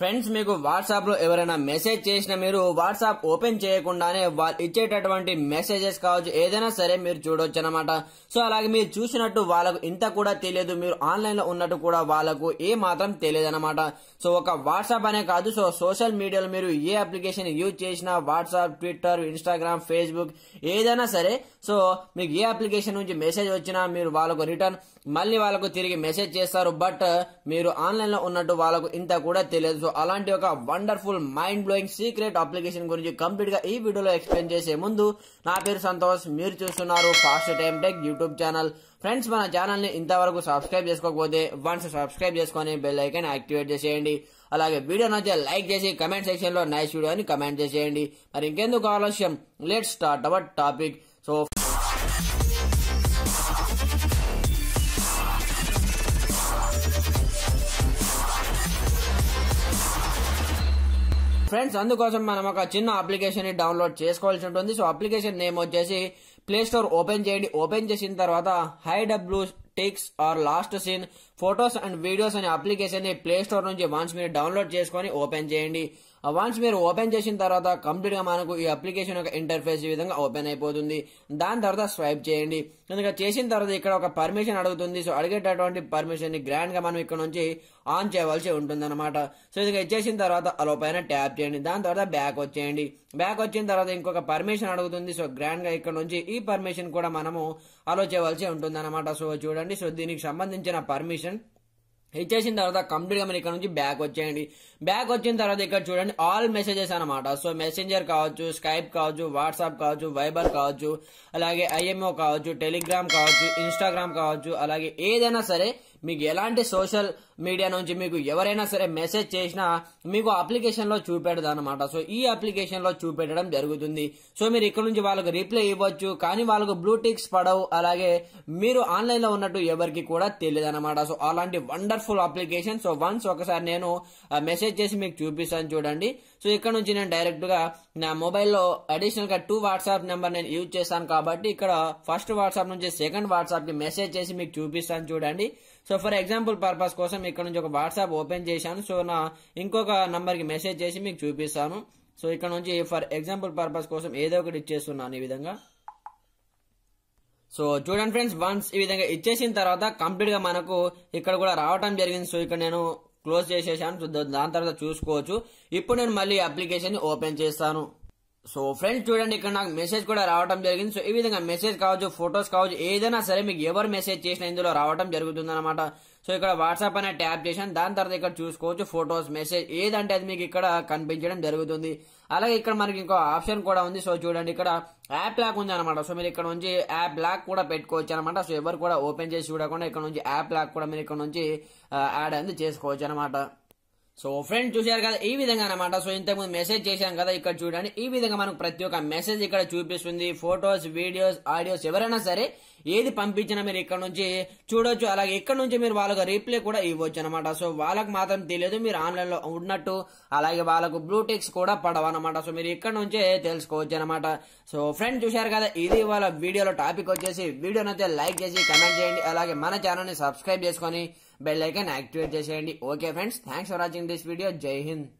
friends మీకు WhatsApp లో ఎవరైనా మెసేజ్ చేసిన మీరు వాట్సాప్ ఓపెన్ చేయకుండానే వాళ్ళు ఇచ్చేటటువంటి మెసేజెస్ కావచ్చు ఏదైనా సరే మీరు చూడొచ్చు అనమాట సో అలాగే మీరు చూసినట్టు వాళ్ళకు ఇంత కూడా తెలియదు మీరు ఆన్లైన్ లో ఉన్నట్టు కూడా వాళ్ళకు ఏ మాత్రం తెలియదు అనమాట సో ఒక వాట్సాప్ అనే కాదు సో సోషల్ మీడియాలో మీరు ఏ అప్లికేషన్ యూజ్ చేసినా వాట్సాప్ ట్విట్టర్ ఇన్స్టాగ్రామ్ ఫేస్బుక్ ఏదైనా సరే సో మీకు ఏ అప్లికేషన్ నుంచి మెసేజ్ వచ్చినా మీరు వాళ్ళకు రిటర్న్ మళ్ళీ వాళ్ళకు తిరిగి మెసేజ్ చేస్తారు బట్ మీరు ఆన్లైన్ లో ఉన్నట్టు వాళ్ళకు ఇంత కూడా తెలియదు సో అలాంటి ఒక wonderful mind blowing secret application గురించి కంప్లీట్ గా ఈ వీడియోలో ఎక్స్ప్లెయిన్ చేసే ముందు నా పేరు సంతోష్ మీరు చూస్తున్నారు fast time tech YouTube channel friends మన ఛానల్ ని ఇంతవరకు సబ్స్క్రైబ్ చేసుకోకపోతే వన్స్ సబ్స్క్రైబ్ చేసుకుని బెల్ ఐకన్ యాక్టివేట్ చేసేయండి అలాగే వీడియో నచ్చే లైక్ చేసి కమెంట్ సెక్షన్ లో నైస్ వీడియో అని కమెంట్ చేసేయండి మరి ఇంకెందుకు ఆలస్యం let start our topic so friends అందుకోసం మనం ఒక చిన్న అప్లికేషన్ ని డౌన్లోడ్ చేసుకోవాల్సి ఉంటుంది సో అప్లికేషన్ నేమ్ వచ్చేసి ప్లే స్టోర్ ఓపెన్ చేయండి ఓపెన్ చేసిన తర్వాత hide blue ticks or last scene photos and videos అనే అప్లికేషన్ ని ప్లే స్టోర్ నుంచి వన్స్ మీరు డౌన్లోడ్ చేసుకొని ఓపెన్ చేయండి వన్స్ మీరు ఓపెన్ చేసిన తర్వాత కంప్లీట్ గా మనకు ఈ అప్లికేషన్ యొక్క ఇంటర్ఫేస్ ఈ విధంగా ఓపెన్ అయిపోతుంది దాని తర్వాత స్వైప్ చేయండి కనుక చేసిన తర్వాత ఇక్కడ ఒక పర్మిషన్ అడుగుతుంది సో అడిగేటటువంటి పర్మిషన్ ని గ్రాండ్ గా మనం ఇక్కడ నుంచి ఆన్ చేయవలసి ఉంటుంది అనమాట సో ఇది ఇచ్చేసిన తర్వాత అలో పైన ట్యాప్ చేయండి దాని తర్వాత బ్యాక్ వచ్చేయండి బ్యాక్ వచ్చిన తర్వాత ఇంకొక పర్మిషన్ అడుగుతుంది సో గ్రాండ్ గా ఇక్కడ నుంచి ఈ పర్మిషన్ కూడా మనము అలో చేయవలసి ఉంటుంది అనమాట సో చూడండి ని శోదినికి సంబంధించిన పర్మిషన్ ఇచ్చేసిన తర్వాత కంప్లీట్ గా మన ఇక్క నుంచి బ్యాక్ వచ్చేయండి బ్యాక్ వచ్చిన తర్వాత ఇక్కడ చూడండి ఆల్ మెసేजेस అన్నమాట సో మెసెঞ্জার కావొచ్చు స్కైప్ కావొచ్చు వాట్సాప్ కావొచ్చు వైబర్ కావొచ్చు అలాగే ఐఎంఓ కావొచ్చు టెలిగ్రామ్ కావొచ్చు ఇన్‌స్టాగ్రామ్ కావొచ్చు అలాగే ఏదైనా సరే మీకు ఎలాంటి సోషల్ మీడియా నుంచి మీకు ఎవరైనా సరే మెసేజ్ చేసినా మీకు అప్లికేషన్లో చూపెడదా అనమాట సో ఈ అప్లికేషన్లో చూపెట్టడం జరుగుతుంది సో మీరు ఇక్కడ నుంచి వాళ్ళకు రిప్లై ఇవ్వచ్చు కానీ వాళ్ళకు బ్లూ టిక్స్ పడవు అలాగే మీరు ఆన్లైన్లో ఉన్నట్టు ఎవరికి కూడా తెలియదు అనమాట సో అలాంటి వండర్ఫుల్ అప్లికేషన్ సో వన్స్ ఒకసారి నేను మెసేజ్ చేసి మీకు చూపిస్తాను చూడండి సో ఇక్కడ నుంచి నేను డైరెక్ట్గా నా మొబైల్లో అడిషనల్గా టూ వాట్సాప్ నెంబర్ నేను యూజ్ చేస్తాను కాబట్టి ఇక్కడ ఫస్ట్ వాట్సాప్ నుంచి సెకండ్ వాట్సాప్కి మెసేజ్ చేసి మీకు చూపిస్తాను చూడండి సో ఫర్ ఎగ్జాంపుల్ పర్పస్ కోసం ఇక్కడ నుంచి ఒక వాట్సాప్ ఓపెన్ చేశాను సో నా ఇంకొక కి మెసేజ్ చేసి మీకు చూపిస్తాను సో ఇక్కడ నుంచి ఫర్ ఎగ్జాంపుల్ పర్పస్ కోసం ఏదో ఒకటి ఇచ్చేస్తున్నాను ఈ విధంగా సో చూడండి ఫ్రెండ్స్ వన్స్ ఈ విధంగా ఇచ్చేసిన తర్వాత కంప్లీట్ గా మనకు ఇక్కడ కూడా రావటం జరిగింది సో ఇక్కడ నేను క్లోజ్ చేసేసాను దాని తర్వాత చూసుకోవచ్చు ఇప్పుడు నేను మళ్ళీ అప్లికేషన్ ఓపెన్ చేస్తాను సో ఫ్రెండ్స్ చూడండి ఇక్కడ నాకు మెసేజ్ కూడా రావడం జరిగింది సో ఈ విధంగా మెసేజ్ కావచ్చు ఫొటోస్ కావచ్చు ఏదైనా సరే మీకు ఎవరు మెసేజ్ చేసినా ఇందులో రావడం అనమాట సో ఇక్కడ వాట్సాప్ అనే ట్యాప్ చేశాను దాని తర్వాత ఇక్కడ చూసుకోవచ్చు ఫొటోస్ మెసేజ్ ఏదంటే అది మీకు ఇక్కడ కనిపించడం జరుగుతుంది అలాగే ఇక్కడ మనకి ఇంకో ఆప్షన్ కూడా ఉంది సో చూడండి ఇక్కడ యాప్ లాక్ ఉంది అనమాట సో మీరు ఇక్కడ నుంచి యాప్ లాక్ కూడా పెట్టుకోవచ్చు అనమాట సో ఎవరు కూడా ఓపెన్ చేసి చూడకుండా ఇక్కడ నుంచి యాప్ లాక్ కూడా మీరు ఇక్కడ నుంచి యాడ్ అనేది చేసుకోవచ్చు అనమాట సో ఫ్రెండ్ చూసారు కదా ఈ విధంగా అనమాట సో ఇంతకుముందు మెసేజ్ చేశాం కదా ఇక్కడ చూడండి ఈ విధంగా మనకు ప్రతి ఒక్క మెసేజ్ ఇక్కడ చూపిస్తుంది ఫొటోస్ వీడియోస్ ఆడియోస్ ఎవరైనా సరే ఏది పంపించినా మీరు ఇక్కడ నుంచి చూడొచ్చు అలాగే ఇక్కడ నుంచి మీరు వాళ్ళకు రీప్లే కూడా ఇవ్వచ్చు అనమాట సో వాళ్ళకి మాత్రం తెలియదు మీరు ఆన్లైన్ లో ఉన్నట్టు అలాగే వాళ్ళకు బ్లూటెక్స్ కూడా పడవన్నమాట సో మీరు ఇక్కడ నుంచే తెలుసుకోవచ్చు అనమాట సో ఫ్రెండ్ చూశారు కదా ఇది వాళ్ళ వీడియోలో టాపిక్ వచ్చేసి వీడియోని అయితే లైక్ చేసి కమెంట్ చేయండి అలాగే మన ని సబ్స్క్రైబ్ చేసుకొని బెల్ యాక్టివేట్ చేసేయండి okay friends thanks for watching this video జై హింద్